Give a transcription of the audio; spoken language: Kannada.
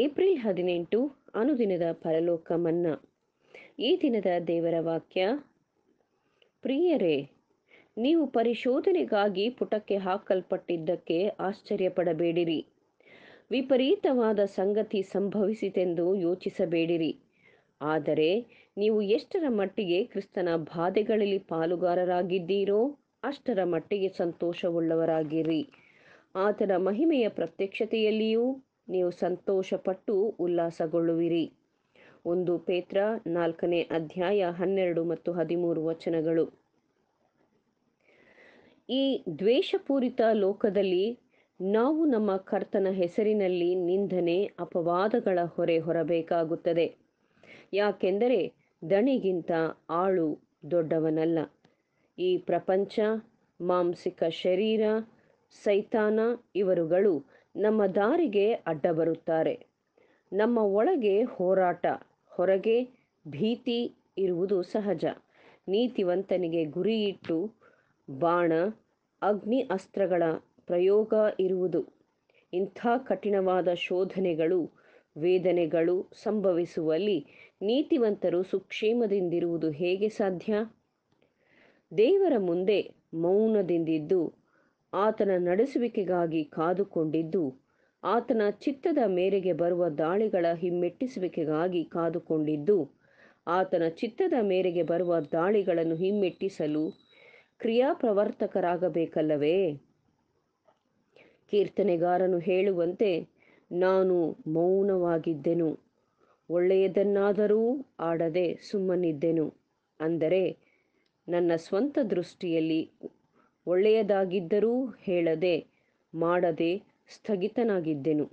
ಏಪ್ರಿಲ್ ಹದಿನೆಂಟು ಅನುದಿನದ ಪರಲೋಕ ಮನ್ನಾ ಈ ದಿನದ ದೇವರ ವಾಕ್ಯ ಪ್ರಿಯರೇ ನೀವು ಪರಿಶೋಧನೆಗಾಗಿ ಪುಟಕ್ಕೆ ಹಾಕಲ್ಪಟ್ಟಿದ್ದಕ್ಕೆ ಆಶ್ಚರ್ಯಪಡಬೇಡಿರಿ ವಿಪರೀತವಾದ ಸಂಗತಿ ಸಂಭವಿಸಿತೆಂದು ಯೋಚಿಸಬೇಡಿರಿ ಆದರೆ ನೀವು ಎಷ್ಟರ ಮಟ್ಟಿಗೆ ಕ್ರಿಸ್ತನ ಬಾಧೆಗಳಲ್ಲಿ ಪಾಲುಗಾರರಾಗಿದ್ದೀರೋ ಅಷ್ಟರ ಮಟ್ಟಿಗೆ ಸಂತೋಷವುಳ್ಳವರಾಗಿರಿ ಆತನ ಮಹಿಮೆಯ ಪ್ರತ್ಯಕ್ಷತೆಯಲ್ಲಿಯೂ ನೀವು ಸಂತೋಷಪಟ್ಟು ಉಲ್ಲಾಸಗೊಳ್ಳುವಿರಿ ಒಂದು ಪೇತ್ರ ನಾಲ್ಕನೇ ಅಧ್ಯಾಯ ಹನ್ನೆರಡು ಮತ್ತು ಹದಿಮೂರು ವಚನಗಳು ಈ ದ್ವೇಷಪೂರಿತ ಲೋಕದಲ್ಲಿ ನಾವು ನಮ್ಮ ಕರ್ತನ ಹೆಸರಿನಲ್ಲಿ ನಿಂದನೆ ಅಪವಾದಗಳ ಹೊರೆ ಹೊರಬೇಕಾಗುತ್ತದೆ ಯಾಕೆಂದರೆ ದಣಿಗಿಂತ ಆಳು ದೊಡ್ಡವನಲ್ಲ ಈ ಪ್ರಪಂಚ ಮಾಂಸಿಕ ಶರೀರ ಸೈತಾನ ಇವರುಗಳು ನಮ್ಮ ದಾರಿಗೆ ಅಡ್ಡ ಬರುತ್ತಾರೆ ನಮ್ಮ ಒಳಗೆ ಹೋರಾಟ ಹೊರಗೆ ಭೀತಿ ಇರುವುದು ಸಹಜ ನೀತಿವಂತನಿಗೆ ಗುರಿಯಿಟ್ಟು ಬಾಣ ಅಗ್ನಿ ಅಸ್ತ್ರಗಳ ಪ್ರಯೋಗ ಇರುವುದು ಇಂಥ ಕಠಿಣವಾದ ಶೋಧನೆಗಳು ವೇದನೆಗಳು ಸಂಭವಿಸುವಲ್ಲಿ ನೀತಿವಂತರು ಸುಕ್ಷೇಮದಿಂದಿರುವುದು ಹೇಗೆ ಸಾಧ್ಯ ದೇವರ ಮುಂದೆ ಮೌನದಿಂದಿದ್ದು ಆತನ ನಡೆಸುವಿಕೆಗಾಗಿ ಕಾದುಕೊಂಡಿದ್ದು ಆತನ ಚಿತ್ತದ ಮೇರೆಗೆ ಬರುವ ದಾಳಿಗಳ ಹಿಮ್ಮೆಟ್ಟಿಸುವಿಕೆಗಾಗಿ ಕಾದುಕೊಂಡಿದ್ದು ಆತನ ಚಿತ್ತದ ಮೇರೆಗೆ ಬರುವ ದಾಳಿಗಳನ್ನು ಹಿಮ್ಮೆಟ್ಟಿಸಲು ಕ್ರಿಯಾಪ್ರವರ್ತಕರಾಗಬೇಕಲ್ಲವೇ ಕೀರ್ತನೆಗಾರನು ಹೇಳುವಂತೆ ನಾನು ಮೌನವಾಗಿದ್ದೆನು ಒಳ್ಳೆಯದನ್ನಾದರೂ ಆಡದೆ ಸುಮ್ಮನಿದ್ದೆನು ಅಂದರೆ ನನ್ನ ಸ್ವಂತ ದೃಷ್ಟಿಯಲ್ಲಿ ಒಳ್ಳೆಯದಾಗಿದ್ದರೂ ಹೇಳದೆ ಮಾಡದೆ ಸ್ಥಗಿತನಾಗಿದ್ದೆನು